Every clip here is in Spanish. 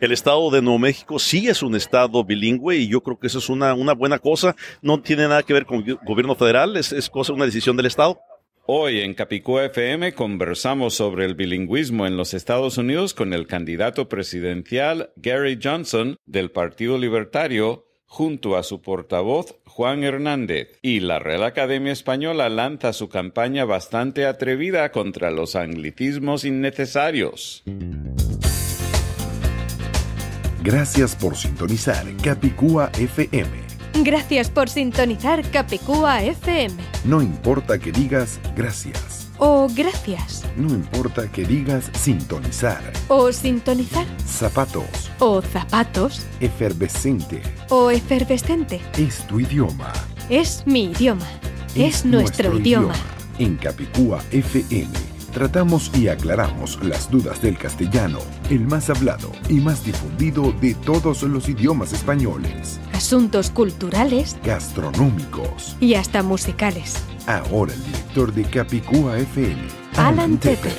El estado de Nuevo México sí es un estado bilingüe y yo creo que eso es una, una buena cosa. No tiene nada que ver con el gobierno federal, es, cosa, una decisión del estado. Hoy en Capicúa FM conversamos sobre el bilingüismo en los Estados Unidos con el candidato presidencial Gary Johnson del Partido Libertario junto a su portavoz Juan Hernández. Y la Real Academia Española lanza su campaña bastante atrevida contra los anglicismos innecesarios. Gracias por sintonizar Capicúa FM. Gracias por sintonizar Capicúa FM. No importa que digas gracias. O gracias. No importa que digas sintonizar. O sintonizar. Zapatos. O zapatos. Efervescente. O efervescente. Es tu idioma. Es mi idioma. Es, nuestro, idioma. idioma. En Capicúa FM tratamos y aclaramos las dudas del castellano, el más hablado y más difundido de todos los idiomas españoles. Asuntos culturales, gastronómicos y hasta musicales. Ahora el director de Capicúa FM, Alan, Tepper.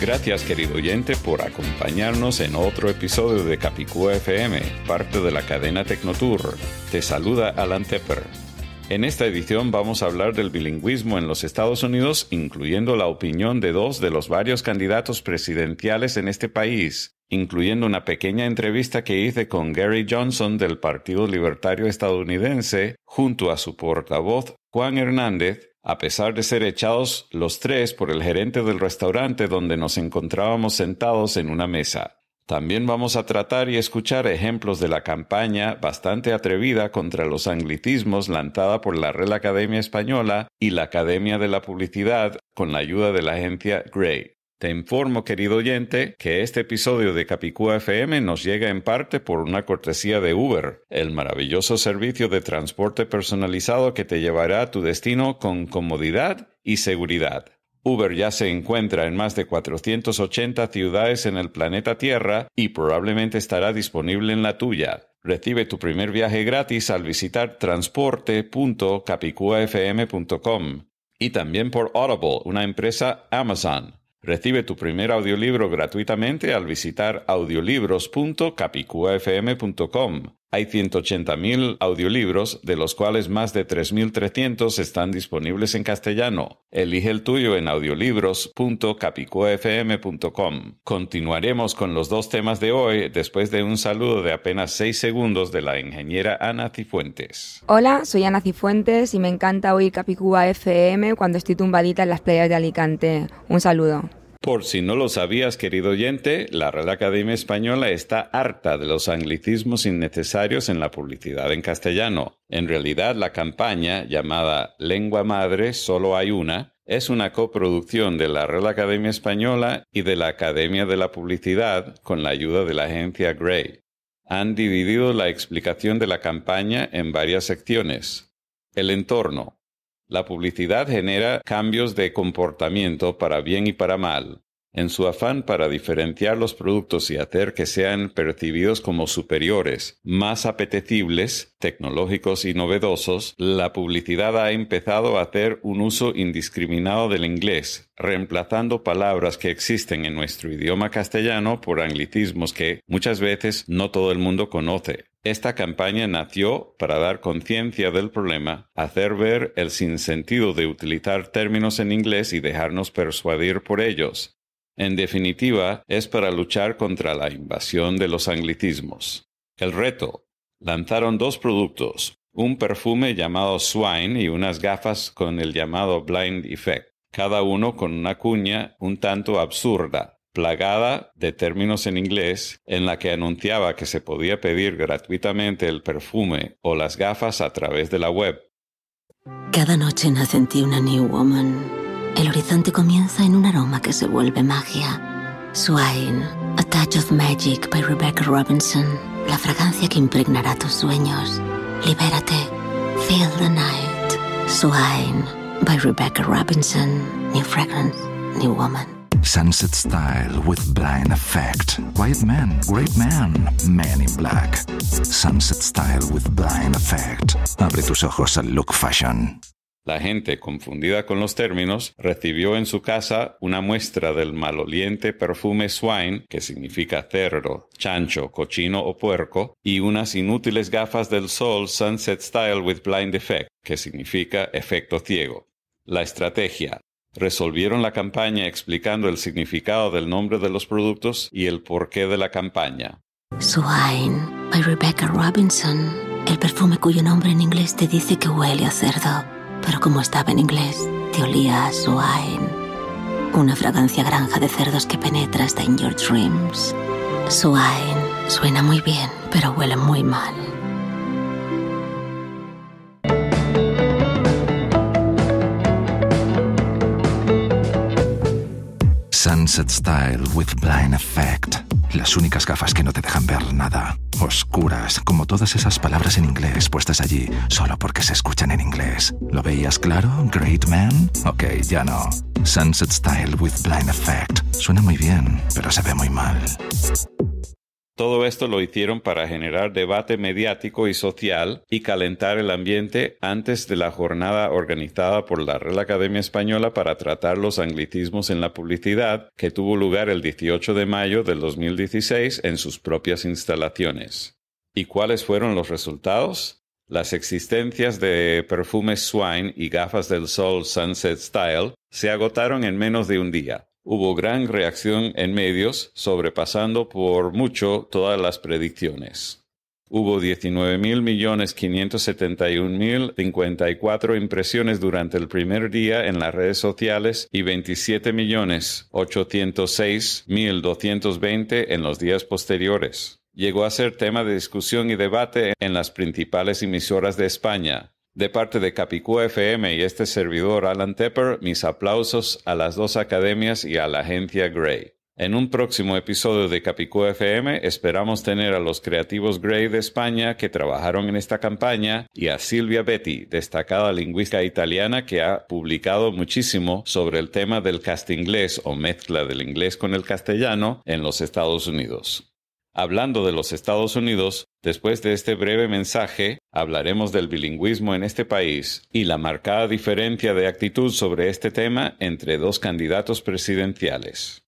Gracias querido oyente por acompañarnos en otro episodio de Capicúa FM, parte de la cadena Tecnotour. Te saluda Alan Tepper. En esta edición vamos a hablar del bilingüismo en los Estados Unidos, incluyendo la opinión de dos de los varios candidatos presidenciales en este país, incluyendo una pequeña entrevista que hice con Gary Johnson del Partido Libertario estadounidense, junto a su portavoz Juan Hernández, a pesar de ser echados los tres por el gerente del restaurante donde nos encontrábamos sentados en una mesa. También vamos a tratar y escuchar ejemplos de la campaña bastante atrevida contra los anglicismos lanzada por la Real Academia Española y la Academia de la Publicidad con la ayuda de la agencia Gray. Te informo, querido oyente, que este episodio de Capicúa FM nos llega en parte por una cortesía de Uber, el maravilloso servicio de transporte personalizado que te llevará a tu destino con comodidad y seguridad. Uber ya se encuentra en más de 480 ciudades en el planeta Tierra y probablemente estará disponible en la tuya. Recibe tu primer viaje gratis al visitar transporte.capicuafm.com y también por Audible, una empresa Amazon. Recibe tu primer audiolibro gratuitamente al visitar audiolibros.capicuafm.com. Hay 180.000 audiolibros, de los cuales más de 3.300 están disponibles en castellano. Elige el tuyo en audiolibros.capicuafm.com. Continuaremos con los dos temas de hoy después de un saludo de apenas 6 segundos de la ingeniera Ana Cifuentes. Hola, soy Ana Cifuentes y me encanta oír Capicúa FM cuando estoy tumbadita en las playas de Alicante. Un saludo. Por si no lo sabías, querido oyente, la Real Academia Española está harta de los anglicismos innecesarios en la publicidad en castellano. En realidad, la campaña, llamada Lengua Madre, solo hay una, es una coproducción de la Real Academia Española y de la Academia de la Publicidad con la ayuda de la agencia Gray. Han dividido la explicación de la campaña en varias secciones. El entorno, la publicidad genera cambios de comportamiento para bien y para mal en su afán para diferenciar los productos y hacer que sean percibidos como superiores, más apetecibles, tecnológicos y novedosos, la publicidad ha empezado a hacer un uso indiscriminado del inglés, reemplazando palabras que existen en nuestro idioma castellano por anglicismos que muchas veces no todo el mundo conoce. Esta campaña nació para dar conciencia del problema, hacer ver el sinsentido de utilizar términos en inglés y dejarnos persuadir por ellos, en definitiva, es para luchar contra la invasión de los anglicismos. El reto. Lanzaron dos productos, un perfume llamado Swine y unas gafas con el llamado Blind Effect, cada uno con una cuña un tanto absurda, plagada de términos en inglés, en la que anunciaba que se podía pedir gratuitamente el perfume o las gafas a través de la web. Cada noche nace una New Woman el horizonte comienza en un aroma que se vuelve magia. Swine, A Touch of Magic by Rebecca Robinson. La fragancia que impregnará tus sueños. Libérate. Feel the night. Swine by Rebecca Robinson. New fragrance, new woman. Sunset Style with Blind Effect. White Man, Great Man, Man in Black. Sunset Style with Blind Effect. Abre tus ojos al look fashion. La gente, confundida con los términos, recibió en su casa una muestra del maloliente perfume swine, que significa cerdo, chancho, cochino o puerco, y unas inútiles gafas del sol Sunset Style with Blind Effect, que significa efecto ciego. La estrategia, resolvieron la campaña explicando el significado del nombre de los productos y el porqué de la campaña. Swine by Rebecca Robinson, el perfume cuyo nombre en inglés te dice que huele a cerdo pero como estaba en inglés, te olía a una fragancia granja de cerdos que penetra hasta en your dreams. Swine. suena muy bien, pero huele muy mal. Sunset Style with Blind Effect. Las únicas gafas que no te dejan ver nada. Oscuras, como todas esas palabras en inglés puestas allí solo porque se escuchan en inglés. ¿Lo veías claro, Great Man? Ok, ya no. Sunset Style with Blind Effect. Suena muy bien, pero se ve muy mal. Todo esto lo hicieron para generar debate mediático y social y calentar el ambiente antes de la jornada organizada por la Real Academia Española para tratar los anglicismos en la publicidad que tuvo lugar el 18 de mayo del 2016 en sus propias instalaciones. ¿Y cuáles fueron los resultados? Las existencias de perfumes Swine y gafas del sol Sunset Style se agotaron en menos de un día hubo gran reacción en medios, sobrepasando por mucho todas las predicciones. Hubo 19.571.054 impresiones durante el primer día en las redes sociales y 27.806.220 en los días posteriores. Llegó a ser tema de discusión y debate en las principales emisoras de España, de parte de Capicúa FM y este servidor Alan Tepper, mis aplausos a las dos academias y a la agencia Gray. En un próximo episodio de Capicúa FM esperamos tener a los creativos Gray de España que trabajaron en esta campaña y a Silvia Betty, destacada lingüista italiana que ha publicado muchísimo sobre el tema del inglés o mezcla del inglés con el castellano en los Estados Unidos. Hablando de los Estados Unidos, después de este breve mensaje, hablaremos del bilingüismo en este país y la marcada diferencia de actitud sobre este tema entre dos candidatos presidenciales.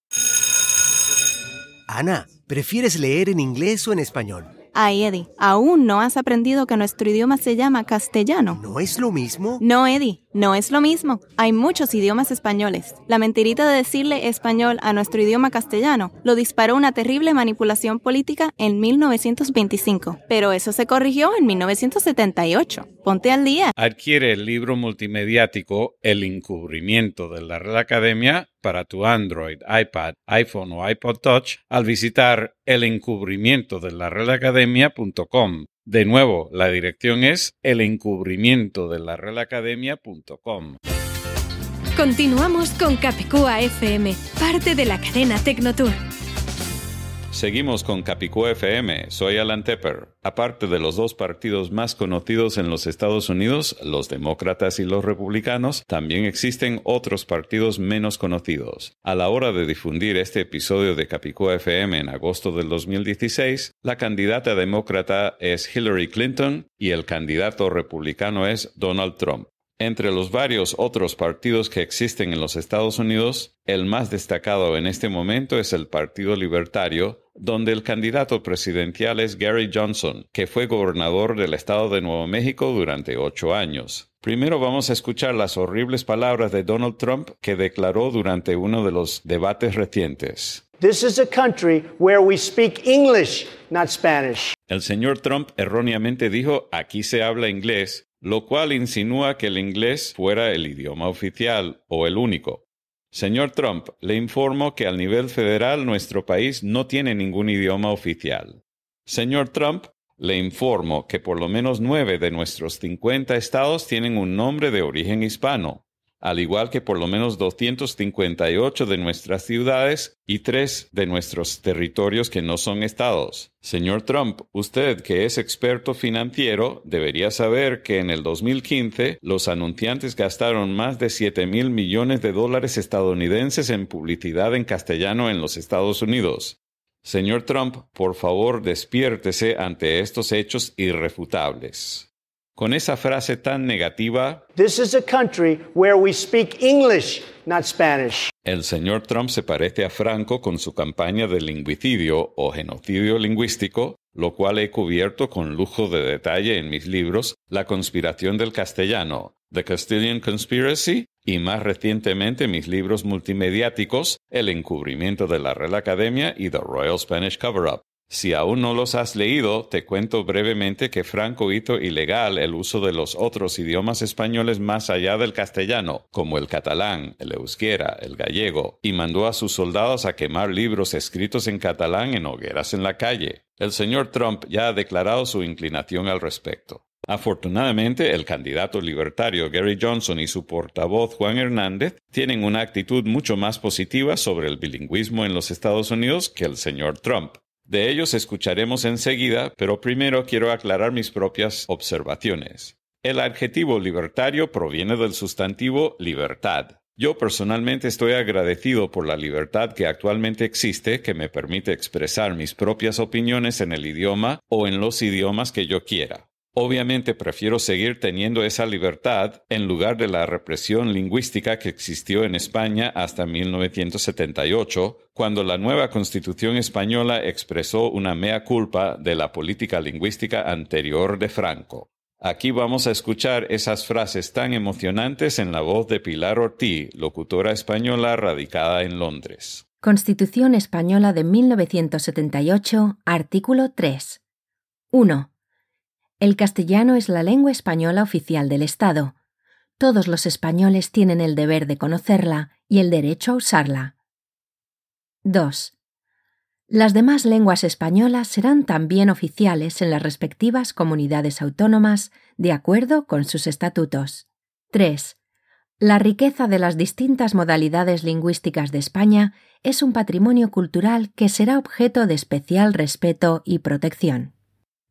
Ana, ¿prefieres leer en inglés o en español? Ay, Eddie, aún no has aprendido que nuestro idioma se llama castellano. ¿No es lo mismo? No, Eddie. No es lo mismo. Hay muchos idiomas españoles. La mentirita de decirle español a nuestro idioma castellano lo disparó una terrible manipulación política en 1925, pero eso se corrigió en 1978. Ponte al día. Adquiere el libro multimediático El encubrimiento de la Real Academia para tu Android, iPad, iPhone o iPod Touch al visitar encubrimiento de la de nuevo, la dirección es Academia.com. Continuamos con Capicúa FM, parte de la cadena Tecnotour. Seguimos con Capicú FM, soy Alan Tepper. Aparte de los dos partidos más conocidos en los Estados Unidos, los demócratas y los republicanos, también existen otros partidos menos conocidos. A la hora de difundir este episodio de Capicú FM en agosto del 2016, la candidata demócrata es Hillary Clinton y el candidato republicano es Donald Trump. Entre los varios otros partidos que existen en los Estados Unidos, el más destacado en este momento es el Partido Libertario, donde el candidato presidencial es Gary Johnson, que fue gobernador del estado de Nuevo México durante ocho años. Primero vamos a escuchar las horribles palabras de Donald Trump que declaró durante uno de los debates recientes. This is a country where we speak English, not Spanish. El señor Trump erróneamente dijo, aquí se habla inglés, lo cual insinúa que el inglés fuera el idioma oficial o el único. Señor Trump, le informo que al nivel federal nuestro país no tiene ningún idioma oficial. Señor Trump, le informo que por lo menos nueve de nuestros cincuenta estados tienen un nombre de origen hispano al igual que por lo menos 258 de nuestras ciudades y tres de nuestros territorios que no son estados. Señor Trump, usted que es experto financiero debería saber que en el 2015 los anunciantes gastaron más de 7 mil millones de dólares estadounidenses en publicidad en castellano en los Estados Unidos. Señor Trump, por favor despiértese ante estos hechos irrefutables con esa frase tan negativa. El señor Trump se parece a Franco con su campaña de lingüicidio o genocidio lingüístico, lo cual he cubierto con lujo de detalle en mis libros La conspiración del castellano, The Castilian Conspiracy y más recientemente mis libros multimediáticos El encubrimiento de la Real Academia y The Royal Spanish Cover-Up. Si aún no los has leído, te cuento brevemente que Franco hizo ilegal el uso de los otros idiomas españoles más allá del castellano, como el catalán, el euskera, el gallego, y mandó a sus soldados a quemar libros escritos en catalán en hogueras en la calle. El señor Trump ya ha declarado su inclinación al respecto. Afortunadamente, el candidato libertario Gary Johnson y su portavoz Juan Hernández tienen una actitud mucho más positiva sobre el bilingüismo en los Estados Unidos que el señor Trump. De ellos escucharemos enseguida, pero primero quiero aclarar mis propias observaciones. El adjetivo libertario proviene del sustantivo libertad. Yo personalmente estoy agradecido por la libertad que actualmente existe que me permite expresar mis propias opiniones en el idioma o en los idiomas que yo quiera. Obviamente prefiero seguir teniendo esa libertad en lugar de la represión lingüística que existió en España hasta 1978, cuando la nueva constitución española expresó una mea culpa de la política lingüística anterior de Franco. Aquí vamos a escuchar esas frases tan emocionantes en la voz de Pilar Ortiz, locutora española radicada en Londres. Constitución Española de 1978, artículo 3. 1. El castellano es la lengua española oficial del Estado. Todos los españoles tienen el deber de conocerla y el derecho a usarla. 2. Las demás lenguas españolas serán también oficiales en las respectivas comunidades autónomas de acuerdo con sus estatutos. 3. La riqueza de las distintas modalidades lingüísticas de España es un patrimonio cultural que será objeto de especial respeto y protección.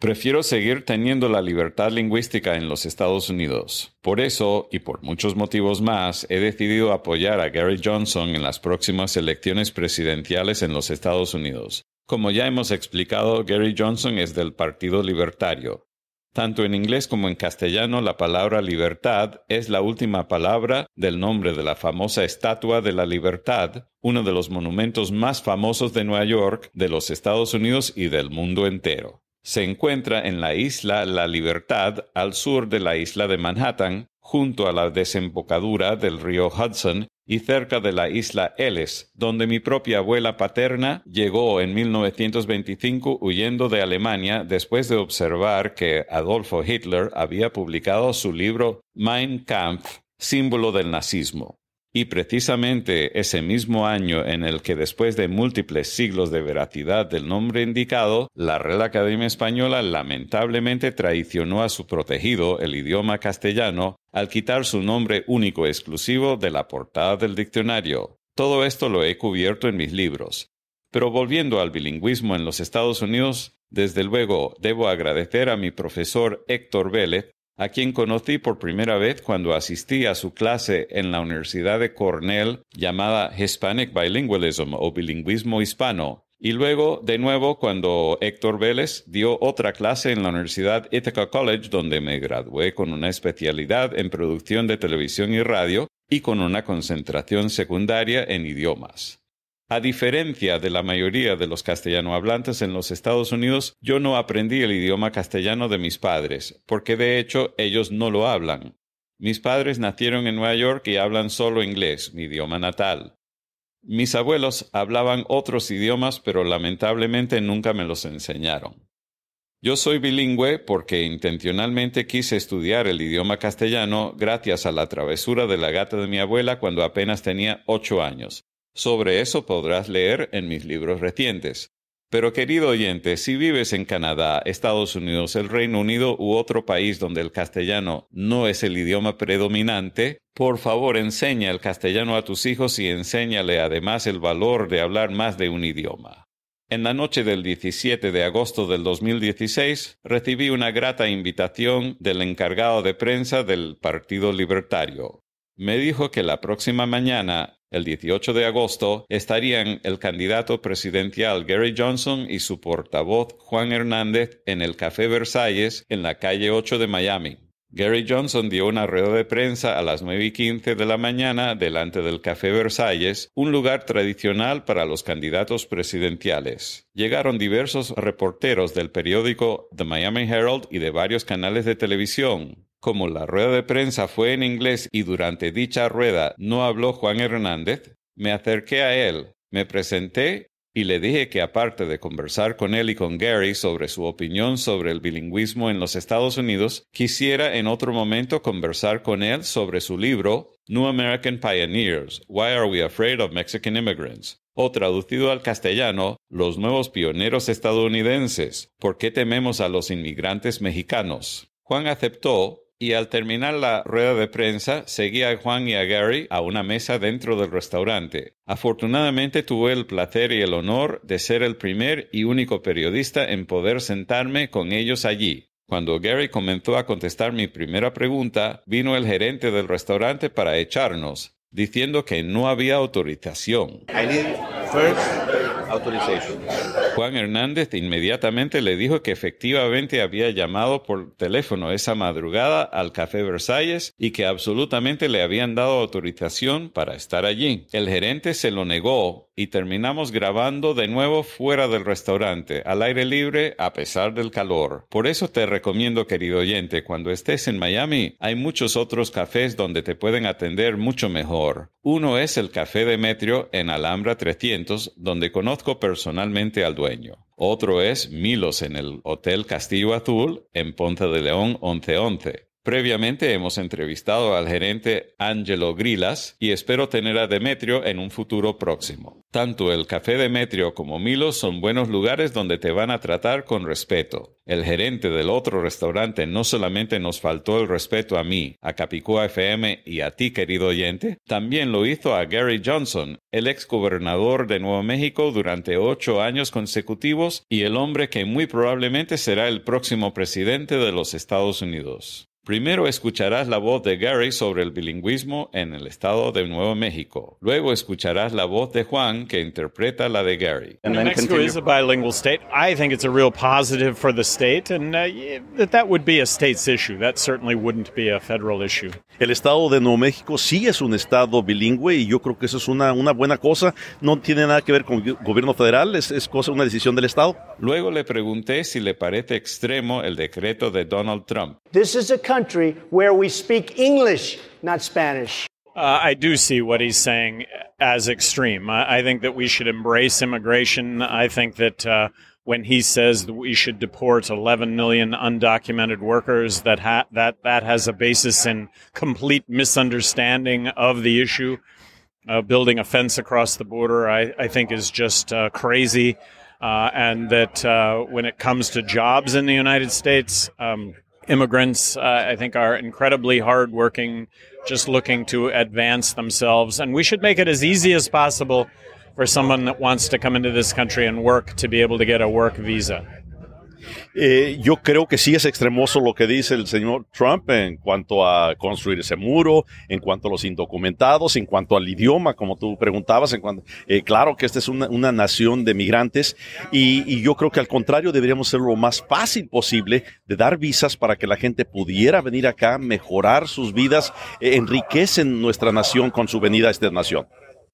Prefiero seguir teniendo la libertad lingüística en los Estados Unidos. Por eso, y por muchos motivos más, he decidido apoyar a Gary Johnson en las próximas elecciones presidenciales en los Estados Unidos. Como ya hemos explicado, Gary Johnson es del Partido Libertario. Tanto en inglés como en castellano, la palabra libertad es la última palabra del nombre de la famosa Estatua de la Libertad, uno de los monumentos más famosos de Nueva York, de los Estados Unidos y del mundo entero. Se encuentra en la isla La Libertad, al sur de la isla de Manhattan, junto a la desembocadura del río Hudson y cerca de la isla Ellis, donde mi propia abuela paterna llegó en 1925 huyendo de Alemania después de observar que Adolfo Hitler había publicado su libro Mein Kampf, símbolo del nazismo. Y precisamente ese mismo año en el que después de múltiples siglos de veracidad del nombre indicado, la Real Academia Española lamentablemente traicionó a su protegido, el idioma castellano, al quitar su nombre único exclusivo de la portada del diccionario. Todo esto lo he cubierto en mis libros. Pero volviendo al bilingüismo en los Estados Unidos, desde luego debo agradecer a mi profesor Héctor Vélez a quien conocí por primera vez cuando asistí a su clase en la Universidad de Cornell llamada Hispanic Bilingualism o Bilingüismo Hispano, y luego, de nuevo, cuando Héctor Vélez dio otra clase en la Universidad Ithaca College, donde me gradué con una especialidad en producción de televisión y radio y con una concentración secundaria en idiomas. A diferencia de la mayoría de los castellanohablantes en los Estados Unidos, yo no aprendí el idioma castellano de mis padres, porque de hecho ellos no lo hablan. Mis padres nacieron en Nueva York y hablan solo inglés, mi idioma natal. Mis abuelos hablaban otros idiomas, pero lamentablemente nunca me los enseñaron. Yo soy bilingüe porque intencionalmente quise estudiar el idioma castellano gracias a la travesura de la gata de mi abuela cuando apenas tenía ocho años sobre eso podrás leer en mis libros recientes. Pero querido oyente, si vives en Canadá, Estados Unidos, el Reino Unido u otro país donde el castellano no es el idioma predominante, por favor enseña el castellano a tus hijos y enséñale además el valor de hablar más de un idioma. En la noche del 17 de agosto del 2016 recibí una grata invitación del encargado de prensa del Partido Libertario. Me dijo que la próxima mañana el 18 de agosto estarían el candidato presidencial Gary Johnson y su portavoz Juan Hernández en el Café Versalles en la calle 8 de Miami. Gary Johnson dio una rueda de prensa a las 9 y 15 de la mañana delante del Café Versalles, un lugar tradicional para los candidatos presidenciales. Llegaron diversos reporteros del periódico The Miami Herald y de varios canales de televisión. Como la rueda de prensa fue en inglés y durante dicha rueda no habló Juan Hernández, me acerqué a él, me presenté y le dije que aparte de conversar con él y con Gary sobre su opinión sobre el bilingüismo en los Estados Unidos, quisiera en otro momento conversar con él sobre su libro New American Pioneers, Why Are We Afraid of Mexican Immigrants? o traducido al castellano, Los nuevos pioneros estadounidenses, ¿por qué tememos a los inmigrantes mexicanos? Juan aceptó y al terminar la rueda de prensa seguí a Juan y a Gary a una mesa dentro del restaurante. Afortunadamente tuve el placer y el honor de ser el primer y único periodista en poder sentarme con ellos allí. Cuando Gary comenzó a contestar mi primera pregunta, vino el gerente del restaurante para echarnos, diciendo que no había autorización. Juan Hernández inmediatamente le dijo que efectivamente había llamado por teléfono esa madrugada al Café Versalles y que absolutamente le habían dado autorización para estar allí. El gerente se lo negó y terminamos grabando de nuevo fuera del restaurante, al aire libre, a pesar del calor. Por eso te recomiendo, querido oyente, cuando estés en Miami, hay muchos otros cafés donde te pueden atender mucho mejor. Uno es el Café Demetrio en Alhambra 300, donde conozco personalmente al dueño. Otro es Milos en el Hotel Castillo Azul en Ponte de León 1111. Previamente hemos entrevistado al gerente Angelo Grilas y espero tener a Demetrio en un futuro próximo. Tanto el Café Demetrio como Milo son buenos lugares donde te van a tratar con respeto. El gerente del otro restaurante no solamente nos faltó el respeto a mí, a Capicúa FM y a ti, querido oyente, también lo hizo a Gary Johnson, el ex gobernador de Nuevo México durante ocho años consecutivos y el hombre que muy probablemente será el próximo presidente de los Estados Unidos. Primero escucharás la voz de Gary sobre el bilingüismo en el estado de Nuevo México. Luego escucharás la voz de Juan que interpreta la de Gary. bilingual state. I think it's a real positive for the state and uh, that would be a state's issue. federal El estado de Nuevo México sí es un estado bilingüe y yo creo que eso es una, una buena cosa. No tiene nada que ver con el gobierno federal, es, cosa una decisión del estado. Luego le pregunté si le parece extremo el decreto de Donald Trump. This is a country where we speak English, not Spanish. Uh, I do see what he's saying as extreme. I, I, think that we should embrace immigration. I think that uh, when he says that we should deport 11 million undocumented workers, that ha- that that has a basis in complete misunderstanding of the issue. Uh, building a fence across the border, I, I think, is just uh, crazy. Uh, and that uh, when it comes to jobs in the United States, um, immigrants, uh, I think, are incredibly hardworking, just looking to advance themselves. And we should make it as easy as possible for someone that wants to come into this country and work to be able to get a work visa. Eh, yo creo que sí es extremoso lo que dice el señor Trump en cuanto a construir ese muro, en cuanto a los indocumentados, en cuanto al idioma, como tú preguntabas, en cuanto, eh, claro que esta es una, nación de migrantes y, yo creo que al contrario deberíamos ser lo más fácil posible de dar visas para que la gente pudiera venir acá, mejorar sus vidas, enriquecer eh, enriquecen nuestra nación con su venida a esta nación.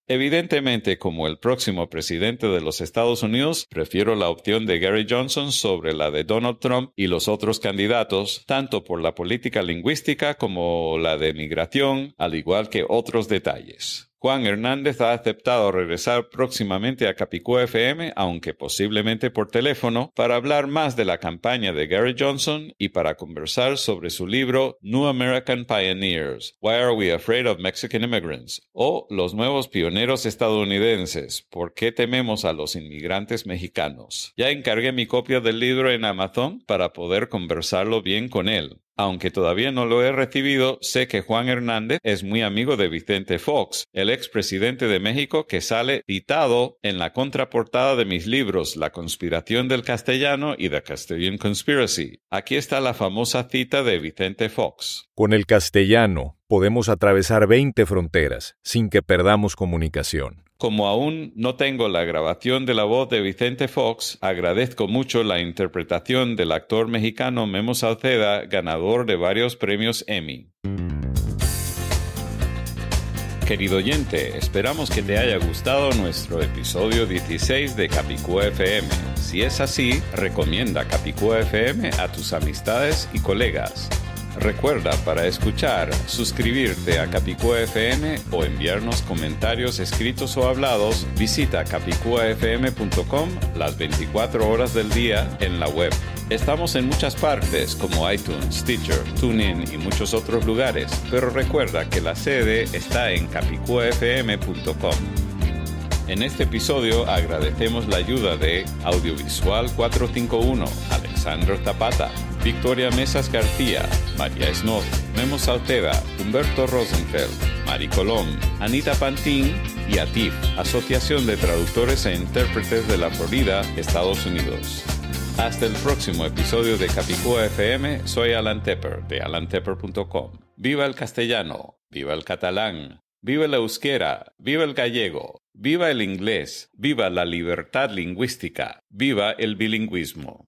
Evidentemente, como el próximo presidente de los Estados Unidos, prefiero la opción de Gary Johnson sobre la de Donald Trump y los otros candidatos, tanto por la política lingüística como la de migración, al igual que otros detalles. Juan Hernández ha aceptado regresar próximamente a Capicú FM, aunque posiblemente por teléfono, para hablar más de la campaña de Gary Johnson y para conversar sobre su libro New American Pioneers, Why Are We Afraid of Mexican Immigrants? o Los Nuevos Pioneros Estadounidenses, ¿Por qué tememos a los inmigrantes mexicanos? Ya encargué mi copia del libro en Amazon para poder conversarlo bien con él. Aunque todavía no lo he recibido, sé que Juan Hernández es muy amigo de Vicente Fox, el expresidente de México que sale citado en la contraportada de mis libros La conspiración del castellano y The Castellan Conspiracy. Aquí está la famosa cita de Vicente Fox. Con el castellano podemos atravesar 20 fronteras sin que perdamos comunicación. Como aún no tengo la grabación de la voz de Vicente Fox, agradezco mucho la interpretación del actor mexicano Memo Salceda, ganador de varios premios Emmy. Querido oyente, esperamos que te haya gustado nuestro episodio 16 de Capicúa FM. Si es así, recomienda Capicúa FM a tus amistades y colegas. Recuerda para escuchar, suscribirte a Capicúa FM o enviarnos comentarios escritos o hablados, visita capicuafm.com las 24 horas del día en la web. Estamos en muchas partes como iTunes, Stitcher, TuneIn y muchos otros lugares, pero recuerda que la sede está en capicuafm.com. En este episodio agradecemos la ayuda de Audiovisual 451, Alexandro Zapata, Victoria Mesas García, María Snod, Memo Saltera, Humberto Rosenfeld, Mari Colón, Anita Pantín y ATIF, Asociación de Traductores e Intérpretes de la Florida, Estados Unidos. Hasta el próximo episodio de Capicúa FM, soy Alan Tepper de alantepper.com. Viva el castellano, viva el catalán, viva la euskera, viva el gallego, viva el inglés, viva la libertad lingüística, viva el bilingüismo.